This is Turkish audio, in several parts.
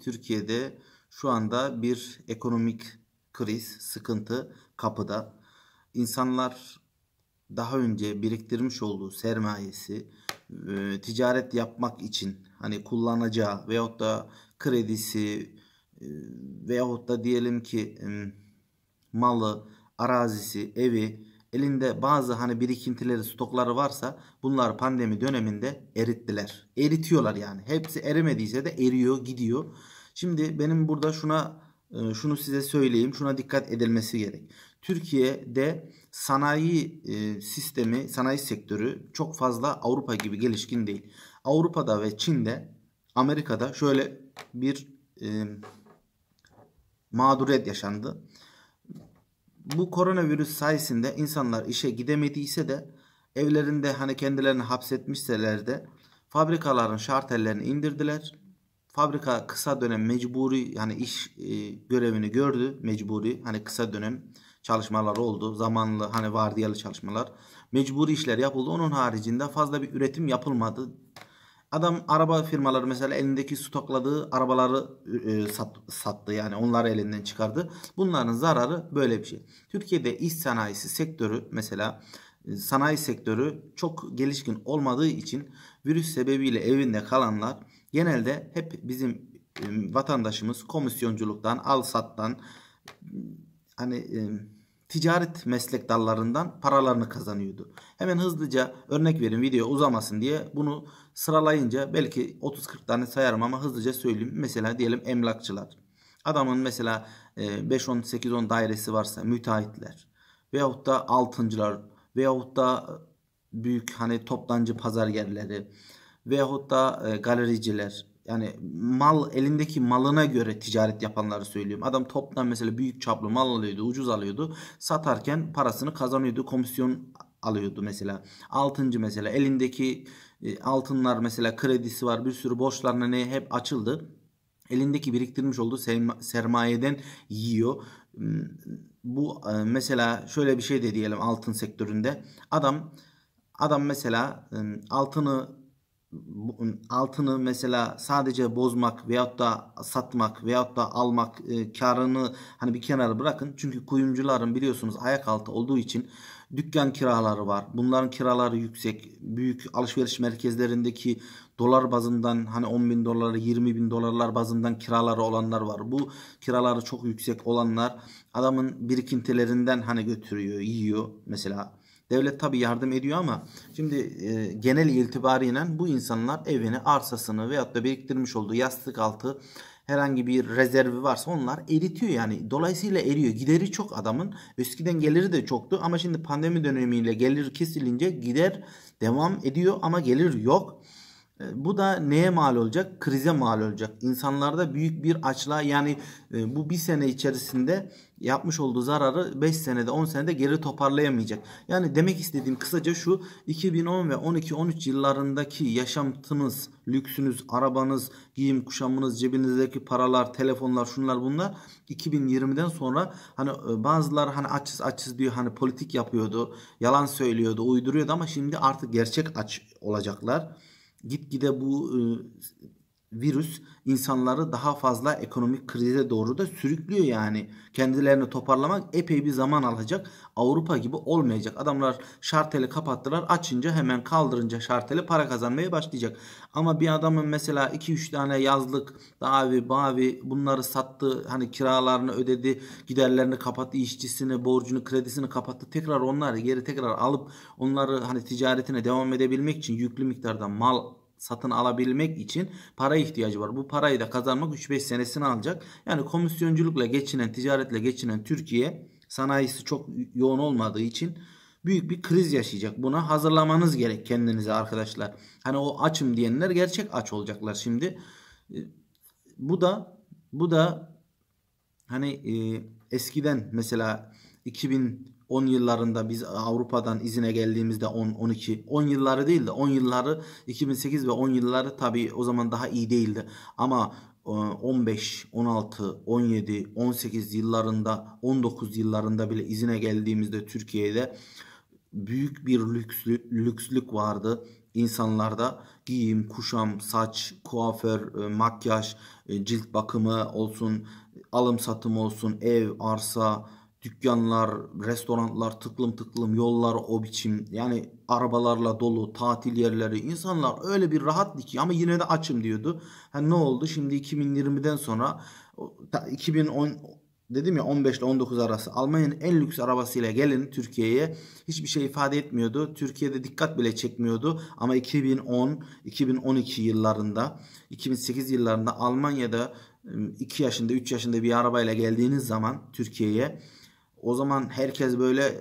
Türkiye'de şu anda bir ekonomik kriz, sıkıntı kapıda. İnsanlar daha önce biriktirmiş olduğu sermayesi e, ticaret yapmak için hani kullanacağı veyahut da kredisi e, veyahut da diyelim ki malı, arazisi, evi elinde bazı hani birikintileri stokları varsa bunlar pandemi döneminde erittiler. Eritiyorlar yani. Hepsi eremediyse de eriyor gidiyor. Şimdi benim burada şuna e, şunu size söyleyeyim. Şuna dikkat edilmesi gerek. Türkiye'de sanayi e, sistemi, sanayi sektörü çok fazla Avrupa gibi gelişkin değil. Avrupa'da ve Çin'de, Amerika'da şöyle bir e, mağduriyet yaşandı bu koronavirüs sayesinde insanlar işe gidemediyse de evlerinde hani kendilerini hapsetmişseler de fabrikaların şartellerini indirdiler. Fabrika kısa dönem mecburi yani iş e, görevini gördü mecburi hani kısa dönem çalışmalar oldu. Zamanlı hani vardiyalı çalışmalar. Mecburi işler yapıldı. Onun haricinde fazla bir üretim yapılmadı Adam araba firmaları mesela elindeki stokladığı arabaları e, sat, sattı. Yani onları elinden çıkardı. Bunların zararı böyle bir şey. Türkiye'de iş sanayisi sektörü mesela e, sanayi sektörü çok gelişkin olmadığı için virüs sebebiyle evinde kalanlar genelde hep bizim e, vatandaşımız komisyonculuktan, al sattan hani e, ticaret meslek dallarından paralarını kazanıyordu. Hemen hızlıca örnek verin video uzamasın diye bunu sıralayınca belki 30-40 tane sayarım ama hızlıca söyleyeyim. Mesela diyelim emlakçılar. Adamın mesela 5-10-8-10 e, dairesi varsa müteahhitler veyahut da altıncılar veyahut da büyük hani toptancı pazar yerleri veyahut da e, galericiler yani mal elindeki malına göre ticaret yapanları söylüyorum. Adam toptan mesela büyük çaplı mal alıyordu, ucuz alıyordu. Satarken parasını kazanıyordu, komisyon alıyordu mesela. Altıncı mesela elindeki e, altınlar mesela kredisi var, bir sürü borçlarına ne hep açıldı. Elindeki biriktirmiş olduğu sermayeden yiyor. Hmm, bu e, mesela şöyle bir şey de diyelim altın sektöründe. Adam adam mesela e, altını altını mesela sadece bozmak veyahut da satmak veyahut da almak e, karını hani bir kenara bırakın. Çünkü kuyumcuların biliyorsunuz ayak altı olduğu için dükkan kiraları var. Bunların kiraları yüksek. Büyük alışveriş merkezlerindeki dolar bazından hani 10 bin dolar 20 bin dolarlar bazından kiraları olanlar var. Bu kiraları çok yüksek olanlar adamın birikintilerinden hani götürüyor yiyor mesela Devlet tabi yardım ediyor ama şimdi e, genel itibariyle bu insanlar evini, arsasını veyahut da biriktirmiş olduğu yastık altı herhangi bir rezervi varsa onlar eritiyor yani. Dolayısıyla eriyor. Gideri çok adamın. Eskiden geliri de çoktu ama şimdi pandemi dönemiyle gelir kesilince gider devam ediyor ama gelir yok. E, bu da neye mal olacak? Krize mal olacak. İnsanlarda büyük bir açlığa yani e, bu bir sene içerisinde yapmış olduğu zararı 5 senede 10 senede geri toparlayamayacak. Yani demek istediğim kısaca şu 2010 ve 12-13 yıllarındaki yaşantınız, lüksünüz, arabanız, giyim kuşamınız, cebinizdeki paralar, telefonlar, şunlar bunlar 2020'den sonra hani e, bazılar hani açız açız diyor hani politik yapıyordu, yalan söylüyordu, uyduruyordu ama şimdi artık gerçek aç olacaklar. Gitgide bu e, virüs insanları daha fazla ekonomik krize doğru da sürüklüyor yani. Kendilerini toparlamak epey bir zaman alacak. Avrupa gibi olmayacak. Adamlar şarteli kapattılar. Açınca hemen kaldırınca şarteli para kazanmaya başlayacak. Ama bir adamın mesela 2-3 tane yazlık davi bavi bunları sattı. Hani kiralarını ödedi. Giderlerini kapattı. işçisini borcunu kredisini kapattı. Tekrar onları geri tekrar alıp onları hani ticaretine devam edebilmek için yüklü miktarda mal satın alabilmek için para ihtiyacı var. Bu parayı da kazanmak 3-5 senesini alacak. Yani komisyonculukla geçinen, ticaretle geçinen Türkiye sanayisi çok yoğun olmadığı için büyük bir kriz yaşayacak. Buna hazırlamanız gerek kendinize arkadaşlar. Hani o açım diyenler gerçek aç olacaklar şimdi. Ee, bu da bu da hani e, eskiden mesela 2000 10 yıllarında biz Avrupa'dan izine geldiğimizde 10, 12, 10 yılları değil de 10 yılları 2008 ve 10 yılları tabii o zaman daha iyi değildi. Ama 15, 16, 17, 18 yıllarında, 19 yıllarında bile izine geldiğimizde Türkiye'de büyük bir lükslü, lükslük vardı insanlarda giyim, kuşam, saç, kuaför, e, makyaj, e, cilt bakımı olsun, alım satım olsun, ev, arsa, Dükkanlar, restoranlar, tıklım tıklım yollar o biçim. Yani arabalarla dolu, tatil yerleri. insanlar öyle bir rahattı ki ama yine de açım diyordu. Ha, ne oldu? Şimdi 2020'den sonra 2010 dedim ya 15 ile 19 arası Almanya'nın en lüks arabasıyla gelin Türkiye'ye hiçbir şey ifade etmiyordu. Türkiye'de dikkat bile çekmiyordu ama 2010 2012 yıllarında 2008 yıllarında Almanya'da 2 ıı, yaşında 3 yaşında bir arabayla geldiğiniz zaman Türkiye'ye o zaman herkes böyle e,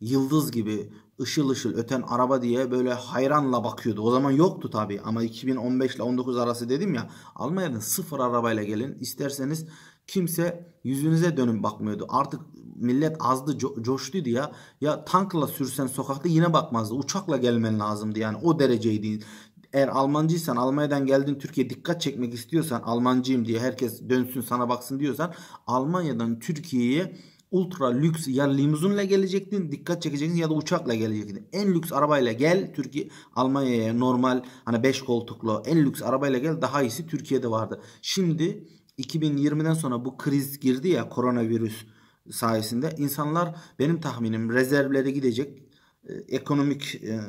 yıldız gibi ışıl ışıl öten araba diye böyle hayranla bakıyordu. O zaman yoktu tabii ama 2015 ile 19 arası dedim ya Almanya'dan sıfır arabayla gelin isterseniz kimse yüzünüze dönüp bakmıyordu. Artık millet azdı co- coştuydu ya. Ya tankla sürsen sokakta yine bakmazdı. Uçakla gelmen lazımdı yani o dereceydi. Eğer Almancıysan Almanya'dan geldin Türkiye dikkat çekmek istiyorsan Almancıyım diye herkes dönsün sana baksın diyorsan Almanya'dan Türkiye'ye ultra lüks ya limuzunla gelecektin dikkat çekecektin ya da uçakla gelecektin. En lüks arabayla gel Türkiye Almanya'ya normal hani 5 koltuklu en lüks arabayla gel daha iyisi Türkiye'de vardı. Şimdi 2020'den sonra bu kriz girdi ya koronavirüs sayesinde insanlar benim tahminim rezervlere gidecek e, ekonomik e,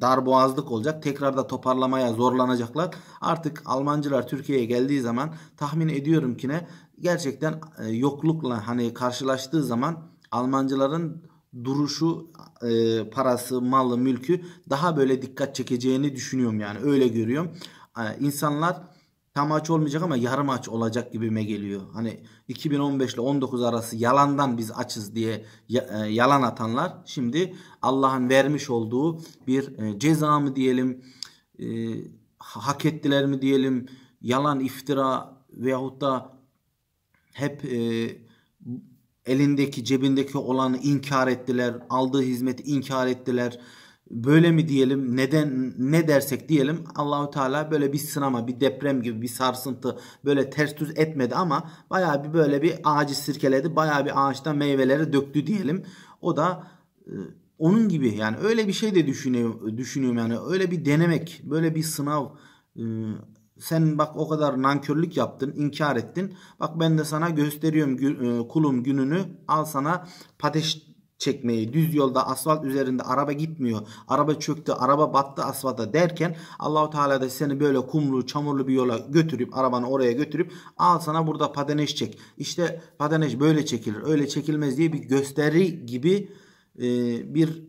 darboğazlık olacak. Tekrar da toparlamaya zorlanacaklar. Artık Almancılar Türkiye'ye geldiği zaman tahmin ediyorum ki ne gerçekten e, yoklukla hani karşılaştığı zaman Almancıların duruşu, e, parası, malı, mülkü daha böyle dikkat çekeceğini düşünüyorum yani öyle görüyorum. E, insanlar tam aç olmayacak ama yarım aç olacak gibime geliyor. Hani 2015 ile 19 arası yalandan biz açız diye e, yalan atanlar şimdi Allah'ın vermiş olduğu bir e, ceza mı diyelim, hak ettiler mi diyelim, yalan iftira veyahut da hep e, elindeki cebindeki olanı inkar ettiler. Aldığı hizmeti inkar ettiler. Böyle mi diyelim? Neden ne dersek diyelim Allahu Teala böyle bir sınama, bir deprem gibi bir sarsıntı böyle ters düz etmedi ama bayağı bir böyle bir ağacı sirkeledi. Bayağı bir ağaçta meyveleri döktü diyelim. O da e, onun gibi yani öyle bir şey de düşünüyorum, düşünüyorum yani öyle bir denemek, böyle bir sınav e, sen bak o kadar nankörlük yaptın, inkar ettin. Bak ben de sana gösteriyorum gü e, kulum gününü. Al sana pateş çekmeyi, düz yolda asfalt üzerinde araba gitmiyor, araba çöktü, araba battı asfalta derken Allahu Teala da seni böyle kumlu, çamurlu bir yola götürüp arabanı oraya götürüp al sana burada padeneş çek. İşte padeneş böyle çekilir, öyle çekilmez diye bir gösteri gibi e, bir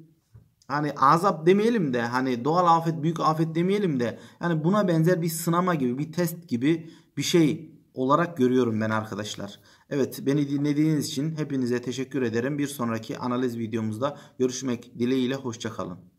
hani azap demeyelim de hani doğal afet büyük afet demeyelim de yani buna benzer bir sınama gibi bir test gibi bir şey olarak görüyorum ben arkadaşlar. Evet beni dinlediğiniz için hepinize teşekkür ederim. Bir sonraki analiz videomuzda görüşmek dileğiyle hoşçakalın.